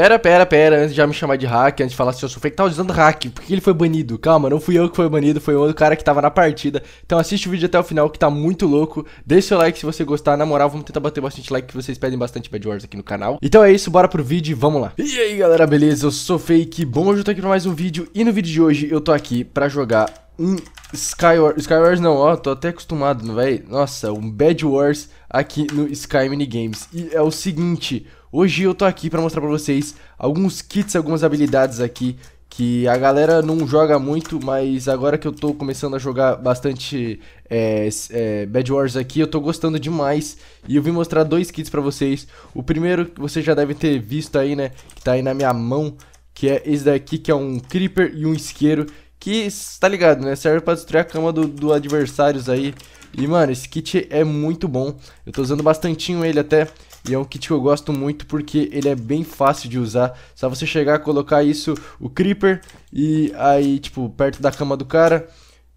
Pera, pera, pera, antes de já me chamar de hack, antes de falar se eu sou fake, tá usando hack, porque ele foi banido. Calma, não fui eu que foi banido, foi outro cara que tava na partida. Então assiste o vídeo até o final que tá muito louco. Deixe seu like se você gostar, na moral, vamos tentar bater bastante like que vocês pedem bastante Bad Wars aqui no canal. Então é isso, bora pro vídeo e vamos lá. E aí galera, beleza? Eu sou fake, bom, hoje eu tô aqui pra mais um vídeo e no vídeo de hoje eu tô aqui pra jogar um Skywars, Skywars não, ó, tô até acostumado, não vai? Nossa, um Bad Wars aqui no Sky Minigames. E é o seguinte, hoje eu tô aqui pra mostrar pra vocês alguns kits, algumas habilidades aqui que a galera não joga muito, mas agora que eu tô começando a jogar bastante é, é, Bad Wars aqui, eu tô gostando demais. E eu vim mostrar dois kits pra vocês. O primeiro que vocês já devem ter visto aí, né, que tá aí na minha mão, que é esse daqui, que é um Creeper e um Isqueiro. Que, tá ligado, né, serve pra destruir a cama dos do adversários aí e, mano, esse kit é muito bom. Eu tô usando bastantinho ele até. E é um kit que eu gosto muito porque ele é bem fácil de usar. Só você chegar, colocar isso, o Creeper, e aí, tipo, perto da cama do cara.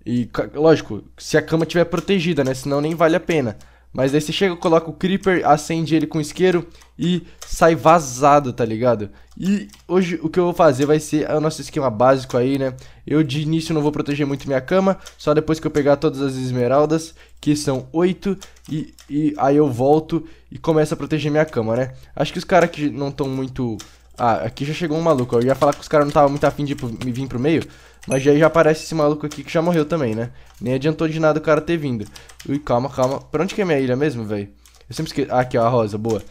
E, lógico, se a cama tiver protegida, né? Senão nem vale a pena. Mas daí você chega, coloca o Creeper, acende ele com isqueiro e sai vazado, tá ligado? E hoje o que eu vou fazer vai ser o nosso esquema básico aí, né? Eu de início não vou proteger muito minha cama, só depois que eu pegar todas as esmeraldas, que são oito e, e aí eu volto e começo a proteger minha cama, né? Acho que os caras que não estão muito ah, aqui já chegou um maluco. Eu ia falar que os caras não estavam muito afim de me vir pro meio. Mas aí já aparece esse maluco aqui que já morreu também, né? Nem adiantou de nada o cara ter vindo. Ui, calma, calma. Pra onde que é minha ilha mesmo, velho? Eu sempre esqueço. Ah, aqui, ó, a rosa, boa.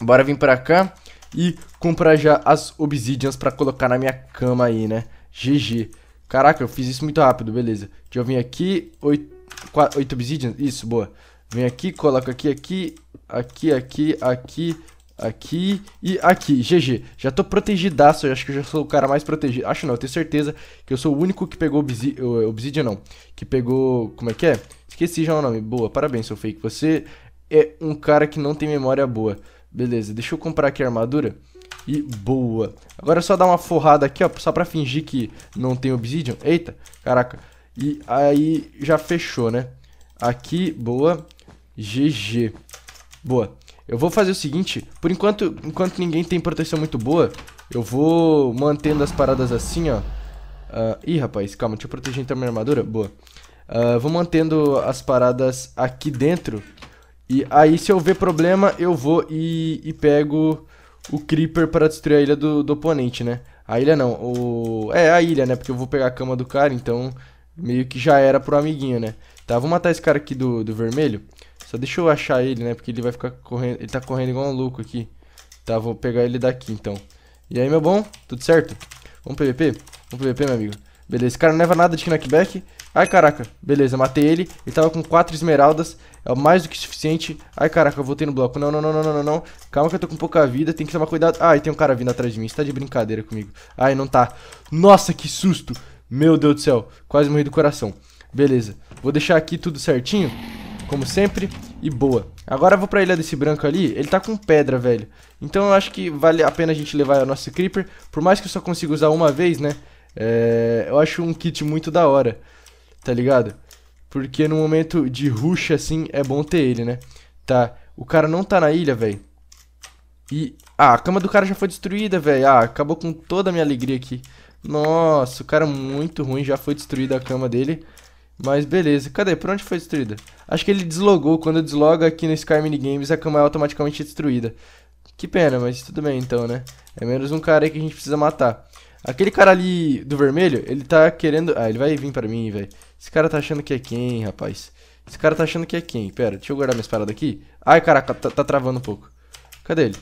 Bora vir pra cá e comprar já as obsidians pra colocar na minha cama aí, né? GG. Caraca, eu fiz isso muito rápido, beleza. Deixa eu vir aqui, oito 4, obsidians. Isso, boa. Vem aqui, coloca aqui, aqui, aqui, aqui, aqui Aqui e aqui, GG. Já tô protegidaço, acho que eu já sou o cara mais protegido. Acho não, eu tenho certeza que eu sou o único que pegou obsid... Obsidian, não. Que pegou... como é que é? Esqueci já o nome. Boa, parabéns, seu fake. Você é um cara que não tem memória boa. Beleza, deixa eu comprar aqui a armadura. E boa. Agora é só dar uma forrada aqui, ó, só pra fingir que não tem obsidian. Eita, caraca. E aí já fechou, né? Aqui, boa. GG. Boa. Eu vou fazer o seguinte, por enquanto, enquanto ninguém tem proteção muito boa, eu vou mantendo as paradas assim, ó. Uh, ih, rapaz, calma, deixa eu proteger então minha armadura. Boa. Uh, vou mantendo as paradas aqui dentro. E aí, se eu ver problema, eu vou e, e pego o Creeper para destruir a ilha do, do, oponente, né? A ilha não, o... É, a ilha, né? Porque eu vou pegar a cama do cara, então meio que já era pro amiguinho, né? Tá, vou matar esse cara aqui do, do vermelho. Só deixa eu achar ele, né? Porque ele vai ficar correndo. Ele tá correndo igual um louco aqui. Tá, vou pegar ele daqui então. E aí, meu bom? Tudo certo? Vamos PVP? Vamos PVP, meu amigo. Beleza, esse cara não leva nada de knockback. Ai, caraca. Beleza, matei ele. Ele tava com 4 esmeraldas. É mais do que suficiente. Ai, caraca, eu voltei no bloco. Não, não, não, não, não, não. Calma que eu tô com pouca vida. Tem que tomar cuidado. Ai, tem um cara vindo atrás de mim. Você tá de brincadeira comigo. Ai, não tá. Nossa, que susto. Meu Deus do céu. Quase morri do coração. Beleza. Vou deixar aqui tudo certinho como sempre, e boa. Agora eu vou pra ilha desse branco ali, ele tá com pedra, velho. Então eu acho que vale a pena a gente levar a nossa Creeper, por mais que eu só consiga usar uma vez, né? É... eu acho um kit muito da hora, tá ligado? Porque no momento de rush, assim, é bom ter ele, né? Tá, o cara não tá na ilha, velho. E... Ah, a cama do cara já foi destruída, velho. Ah, acabou com toda a minha alegria aqui. Nossa, o cara é muito ruim, já foi destruída a cama dele. Mas beleza. Cadê? Por onde foi destruída? Acho que ele deslogou. Quando desloga aqui no Sky Minigames, a cama é automaticamente destruída. Que pena, mas tudo bem então, né? É menos um cara aí que a gente precisa matar. Aquele cara ali do vermelho, ele tá querendo... Ah, ele vai vir pra mim, velho. Esse cara tá achando que é quem, rapaz? Esse cara tá achando que é quem? Pera, deixa eu guardar minhas paradas aqui. Ai, caraca, tá, tá travando um pouco. Cadê ele?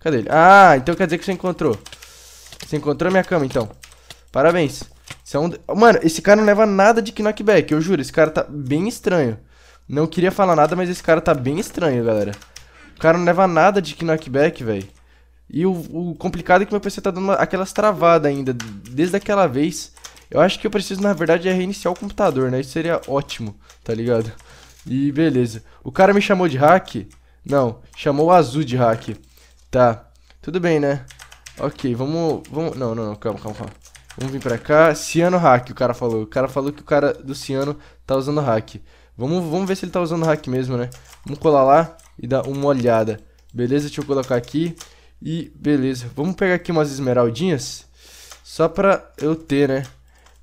Cadê ele? Ah, então quer dizer que você encontrou. Você encontrou minha cama, então. Parabéns. Isso é um... Mano, esse cara não leva nada de knockback, eu juro. Esse cara tá bem estranho. Não queria falar nada, mas esse cara tá bem estranho, galera. O cara não leva nada de knockback, velho. E o, o, complicado é que meu PC tá dando aquelas travadas ainda, desde aquela vez. Eu acho que eu preciso, na verdade, é reiniciar o computador, né? Isso seria ótimo, tá ligado? E beleza. O cara me chamou de hack? Não, chamou o azul de hack. Tá, tudo bem, né? Ok, vamos... vamos... Não, não, não, calma, calma, calma. Vamos vir pra cá. Ciano hack, o cara falou. O cara falou que o cara do Ciano tá usando hack. Vamos, vamos ver se ele tá usando hack mesmo, né? Vamos colar lá e dar uma olhada. Beleza, deixa eu colocar aqui. E beleza. Vamos pegar aqui umas esmeraldinhas. Só pra eu ter, né?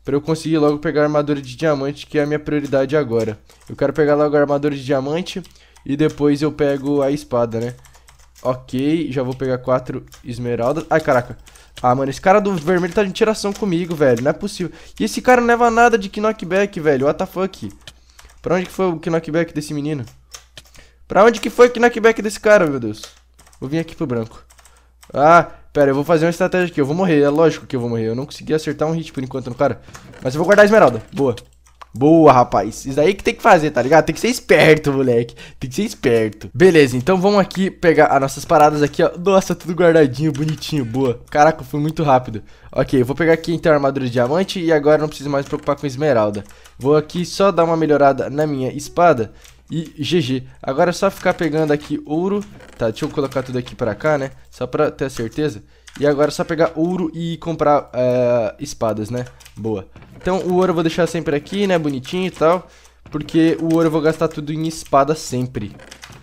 Pra eu conseguir logo pegar a armadura de diamante, que é a minha prioridade agora. Eu quero pegar logo a armadura de diamante e depois eu pego a espada, né? Ok, já vou pegar quatro esmeraldas. Ai, caraca. Ah, mano, esse cara do vermelho tá de tiração comigo, velho. Não é possível. E esse cara não leva nada de knockback, velho. What the fuck? Pra onde que foi o knockback desse menino? Pra onde que foi o knockback desse cara, meu Deus? Vou vir aqui pro branco. Ah, pera, eu vou fazer uma estratégia aqui. Eu vou morrer, é lógico que eu vou morrer. Eu não consegui acertar um hit por enquanto no cara. Mas eu vou guardar a esmeralda. Boa. Boa, rapaz. Isso daí que tem que fazer, tá ligado? Tem que ser esperto, moleque. Tem que ser esperto. Beleza, então vamos aqui pegar as nossas paradas aqui, ó. Nossa, tudo guardadinho, bonitinho, boa. Caraca, foi muito rápido. Ok, vou pegar aqui então a armadura de diamante e agora não preciso mais me preocupar com esmeralda. Vou aqui só dar uma melhorada na minha espada e GG. Agora é só ficar pegando aqui ouro. Tá, deixa eu colocar tudo aqui pra cá, né? Só pra ter a certeza. E agora é só pegar ouro e comprar eh, espadas, né? Boa. Então o ouro eu vou deixar sempre aqui, né? Bonitinho e tal. Porque o ouro eu vou gastar tudo em espada sempre.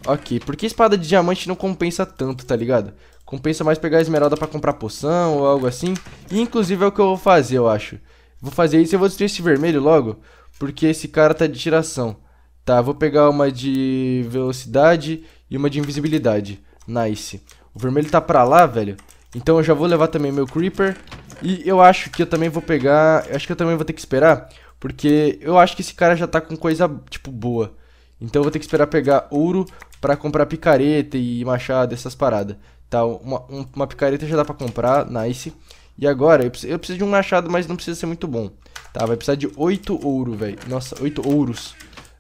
Ok, porque espada de diamante não compensa tanto, tá ligado? Compensa mais pegar esmeralda pra comprar poção ou algo assim. E inclusive é o que eu vou fazer, eu acho. Vou fazer isso e eu vou destruir esse vermelho logo. Porque esse cara tá de tiração. Tá, vou pegar uma de velocidade e uma de invisibilidade. Nice. O vermelho tá pra lá, velho. Então eu já vou levar também meu Creeper. E eu acho que eu também vou pegar... acho que eu também vou ter que esperar. Porque eu acho que esse cara já tá com coisa, tipo, boa. Então eu vou ter que esperar pegar ouro pra comprar picareta e machado, essas paradas. Tá, uma, um, uma picareta já dá pra comprar, nice. E agora, eu preciso, eu preciso de um machado, mas não precisa ser muito bom. Tá, vai precisar de 8 ouro, velho. Nossa, 8 ouros.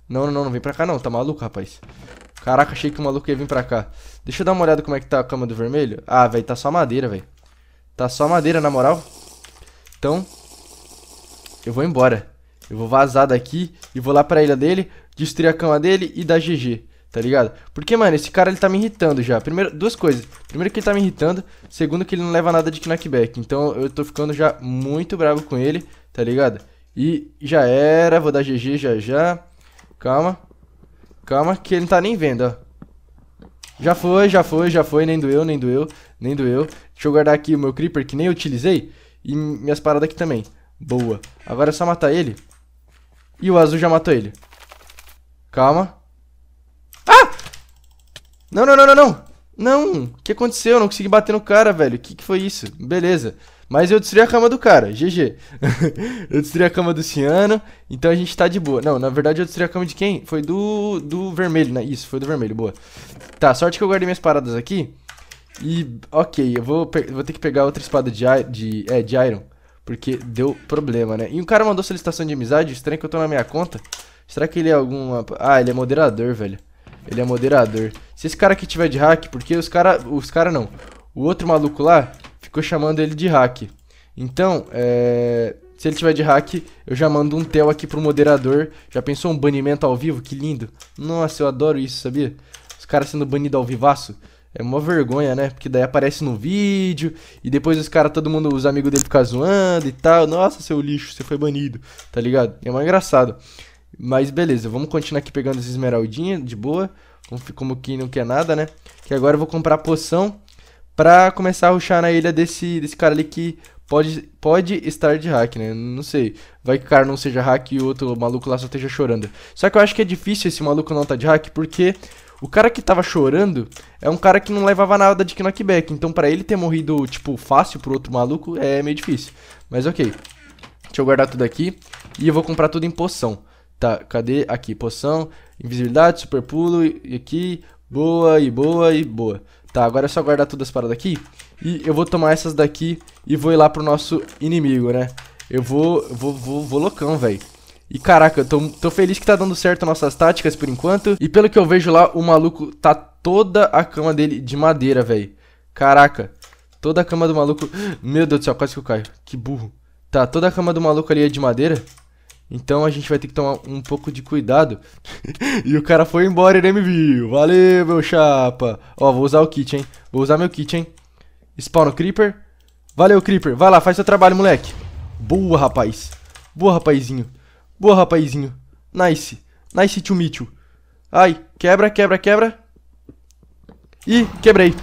Não, não, não, não vem pra cá não, tá maluco, rapaz. Caraca, achei que o maluco ia vir pra cá. Deixa eu dar uma olhada como é que tá a cama do vermelho. Ah, velho, tá só madeira, velho. Tá só madeira, na moral. Então, eu vou embora. Eu vou vazar daqui e vou lá pra ilha dele, destruir a cama dele e dar GG, tá ligado? Porque, mano, esse cara ele tá me irritando já. Primeiro, duas coisas. Primeiro que ele tá me irritando, segundo que ele não leva nada de knockback. Então eu tô ficando já muito bravo com ele, tá ligado? E já era, vou dar GG já já. Calma. Calma, que ele não tá nem vendo, ó. Já foi, já foi, já foi, nem doeu, nem doeu, nem doeu. Deixa eu guardar aqui o meu creeper que nem utilizei. E minhas paradas aqui também. Boa. Agora é só matar ele. E o azul já matou ele. Calma. Ah! Não, não, não, não, não. Não, o que aconteceu? Eu não consegui bater no cara, velho. O que, que foi isso? Beleza. Mas eu destruí a cama do cara, GG. eu destruí a cama do ciano, então a gente tá de boa. Não, na verdade eu destruí a cama de quem? Foi do, do vermelho, né? Isso, foi do vermelho, boa. Tá, sorte que eu guardei minhas paradas aqui. E, ok, eu vou, vou ter que pegar outra espada de, de, é, de Iron. Porque deu problema, né? E o cara mandou solicitação de amizade, estranho que eu tô na minha conta. Será que ele é alguma... Ah, ele é moderador, velho. Ele é moderador. Se esse cara aqui tiver de hack, porque os cara... Os cara não. O outro maluco lá, ficou chamando ele de hack. Então, é, se ele tiver de hack, eu já mando um tel aqui pro moderador. Já pensou um banimento ao vivo? Que lindo. Nossa, eu adoro isso, sabia? Os caras sendo banidos ao vivaço. É uma vergonha, né? Porque daí aparece no vídeo e depois os caras, todo mundo, os amigos dele ficam zoando e tal. Nossa, seu lixo, você foi banido, tá ligado? É uma engraçado. Mas beleza, vamos continuar aqui pegando as esmeraldinhas de boa. Como, como que não quer nada, né? Que agora eu vou comprar poção para começar a ruxar na ilha desse, desse cara ali que pode, pode estar de hack, né? Não sei. Vai que o cara não seja hack e o outro maluco lá só esteja chorando. Só que eu acho que é difícil esse maluco não estar tá de hack, porque o cara que tava chorando é um cara que não levava nada de knockback. Então para ele ter morrido, tipo, fácil pro outro maluco é meio difícil. Mas ok. Deixa eu guardar tudo aqui. E eu vou comprar tudo em poção. Tá, cadê? Aqui, poção, invisibilidade, super pulo, e aqui, boa e boa e boa. Tá, agora é só guardar todas as paradas aqui. E eu vou tomar essas daqui e vou ir lá pro nosso inimigo, né? Eu vou, vou, vou, vou loucão, velho. E caraca, eu tô, tô feliz que tá dando certo nossas táticas por enquanto. E pelo que eu vejo lá, o maluco tá toda a cama dele de madeira, velho. Caraca, toda a cama do maluco... Meu Deus do céu, quase que eu caio. Que burro. Tá, toda a cama do maluco ali é de madeira. Então a gente vai ter que tomar um pouco de cuidado. e o cara foi embora e nem me viu. Valeu, meu chapa. Ó, vou usar o kit, hein. Vou usar meu kit, hein. Spawn o Creeper. Valeu, Creeper. Vai lá, faz seu trabalho, moleque. Boa, rapaz. Boa, rapazinho. Boa, rapazinho. Nice. Nice to meet you. Ai, quebra, quebra, quebra. Ih, quebrei.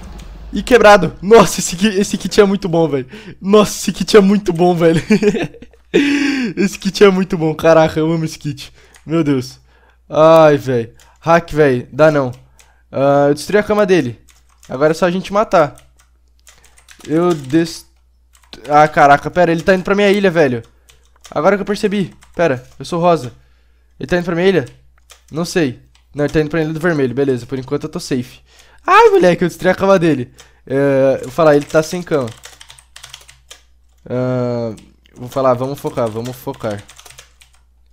E quebrado. Nossa, esse, esse kit é muito bom, velho. Nossa, esse kit é muito bom, velho. Esse kit é muito bom, caraca, eu amo esse kit. Meu Deus. Ai, velho. Hack, velho, dá não. Uh, eu destruí a cama dele. Agora é só a gente matar. Eu dest... Ah, caraca, pera, ele tá indo pra minha ilha, velho. Agora que eu percebi. Pera, eu sou rosa. Ele tá indo pra minha ilha? Não sei. Não, ele tá indo pra ilha do vermelho, beleza. Por enquanto eu tô safe. Ai, moleque, eu destruí a cama dele. Uh, eu vou falar, ele tá sem cama. Ahn... Uh... Vou falar, vamos focar, vamos focar.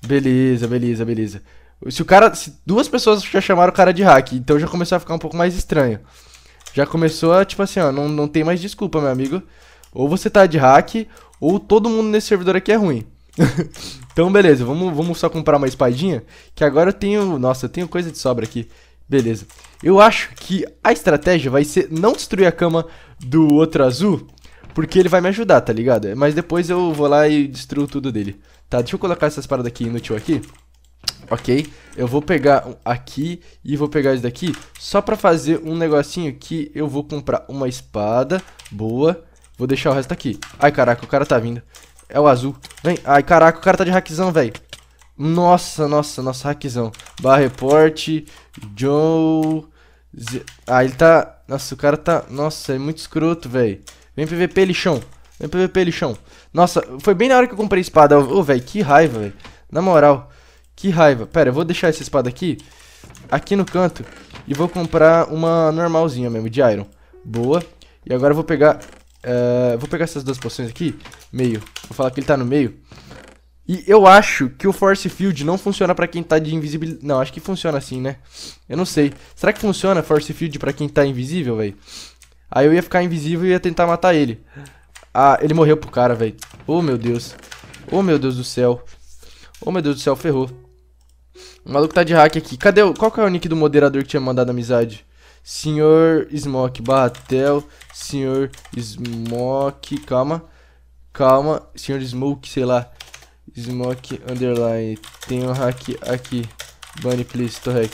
Beleza, beleza, beleza. Se o cara. Se duas pessoas já chamaram o cara de hack, então já começou a ficar um pouco mais estranho. Já começou a, tipo assim, ó, não, não tem mais desculpa, meu amigo. Ou você tá de hack, ou todo mundo nesse servidor aqui é ruim. então, beleza, vamos, vamos só comprar uma espadinha. Que agora eu tenho. Nossa, eu tenho coisa de sobra aqui. Beleza. Eu acho que a estratégia vai ser não destruir a cama do outro azul porque ele vai me ajudar, tá ligado? Mas depois eu vou lá e destruo tudo dele. Tá, deixa eu colocar essas paradas aqui inútil aqui. Ok, eu vou pegar aqui e vou pegar isso daqui só pra fazer um negocinho que eu vou comprar uma espada boa. Vou deixar o resto aqui. Ai, caraca, o cara tá vindo. É o azul. Vem. Ai, caraca, o cara tá de hackzão, velho. Nossa, nossa, nossa, hackzão. Barra report, Joe... Z... Ah, ele tá... Nossa, o cara tá... Nossa, é muito escroto, velho. Vem PVP, lixão. Vem PVP, lixão. Nossa, foi bem na hora que eu comprei a espada. Ô, oh, velho, que raiva, velho. Na moral, que raiva. Pera, eu vou deixar essa espada aqui, aqui no canto, e vou comprar uma normalzinha mesmo, de iron. Boa. E agora eu vou pegar... Uh, vou pegar essas duas poções aqui, meio. Vou falar que ele tá no meio. E eu acho que o Force Field não funciona pra quem tá de invisibilidade. Não, acho que funciona assim, né? Eu não sei. Será que funciona Force Field pra quem tá invisível, velho? Aí eu ia ficar invisível e ia tentar matar ele. Ah, ele morreu pro cara, velho. Oh, meu Deus. Oh, meu Deus do céu. Oh, meu Deus do céu, ferrou. O maluco tá de hack aqui. Cadê o... Qual que é o nick do moderador que tinha mandado amizade? Senhor Smoke, Barratel, Senhor Smoke, calma, calma, Senhor Smoke, sei lá, Smoke, underline, tem um hack aqui, Bunny, please, tô hack.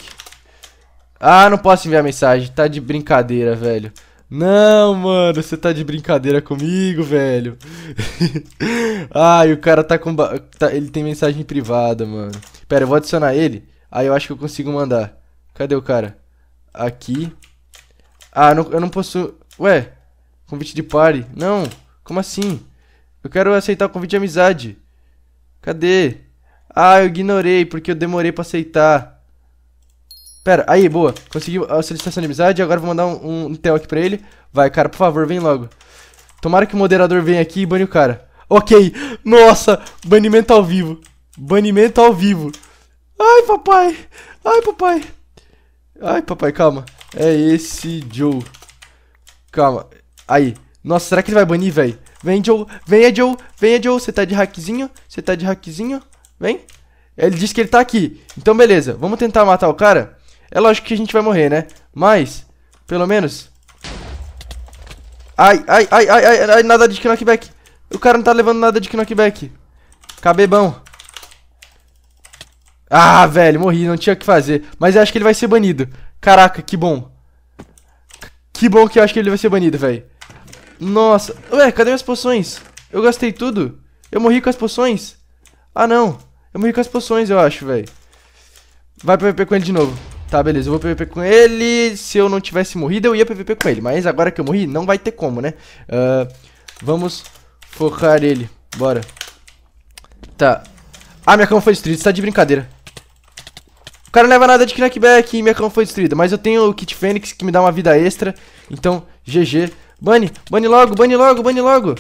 Ah, não posso enviar mensagem, tá de brincadeira, velho. Não, mano, você tá de brincadeira comigo, velho. Ai, o cara tá com. Tá... Ele tem mensagem privada, mano. Pera, eu vou adicionar ele. Aí eu acho que eu consigo mandar. Cadê o cara? Aqui. Ah, não, eu não posso. Ué, convite de party. Não, como assim? Eu quero aceitar o convite de amizade. Cadê? Ah, eu ignorei porque eu demorei pra aceitar. Pera, aí, boa. Consegui a solicitação de amizade. Agora vou mandar um, um tel aqui pra ele. Vai, cara, por favor, vem logo. Tomara que o moderador venha aqui e bane o cara. Ok. Nossa, banimento ao vivo. Banimento ao vivo. Ai, papai. Ai, papai. Ai, papai, calma. É esse Joe. Calma. Aí. Nossa, será que ele vai banir, velho? Vem, Joe. Venha, Joe. Venha, Joe. Você tá de hackzinho? Você tá de hackzinho? Vem. Ele disse que ele tá aqui. Então, beleza. Vamos tentar matar o cara? É lógico que a gente vai morrer, né? Mas, pelo menos... Ai, ai, ai, ai, ai, ai nada de knockback. O cara não tá levando nada de knockback. Cabebão. Ah, velho, morri, não tinha o que fazer. Mas eu acho que ele vai ser banido. Caraca, que bom. Que bom que eu acho que ele vai ser banido, velho. Nossa. Ué, cadê minhas poções? Eu gastei tudo. Eu morri com as poções. Ah, não. Eu morri com as poções, eu acho, velho. Vai pra VP com ele de novo. Tá, beleza, eu vou PVP com ele. Se eu não tivesse morrido, eu ia PVP com ele. Mas agora que eu morri, não vai ter como, né? Uh, vamos focar ele. Bora. Tá. Ah, minha cama foi destruída. Você tá de brincadeira. O cara não leva nada de knackback e minha cama foi destruída. Mas eu tenho o kit fênix que me dá uma vida extra. Então, GG. bunny bunny logo, bunny logo, bunny logo.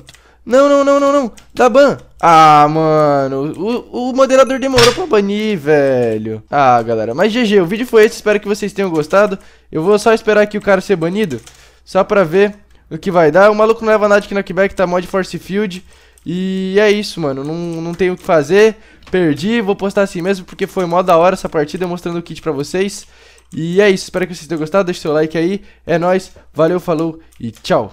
Não, não, não, não, não. Dá ban. Ah, mano. O, o moderador demorou pra banir, velho. Ah, galera. Mas GG, o vídeo foi esse. Espero que vocês tenham gostado. Eu vou só esperar aqui o cara ser banido. Só pra ver o que vai dar. O maluco não leva nada aqui na Quebec, tá mod Force Field. E é isso, mano. Não, não tenho o que fazer. Perdi, vou postar assim mesmo, porque foi mó da hora essa partida, mostrando o kit pra vocês. E é isso, espero que vocês tenham gostado, Deixa seu like aí. É nóis, valeu, falou e tchau.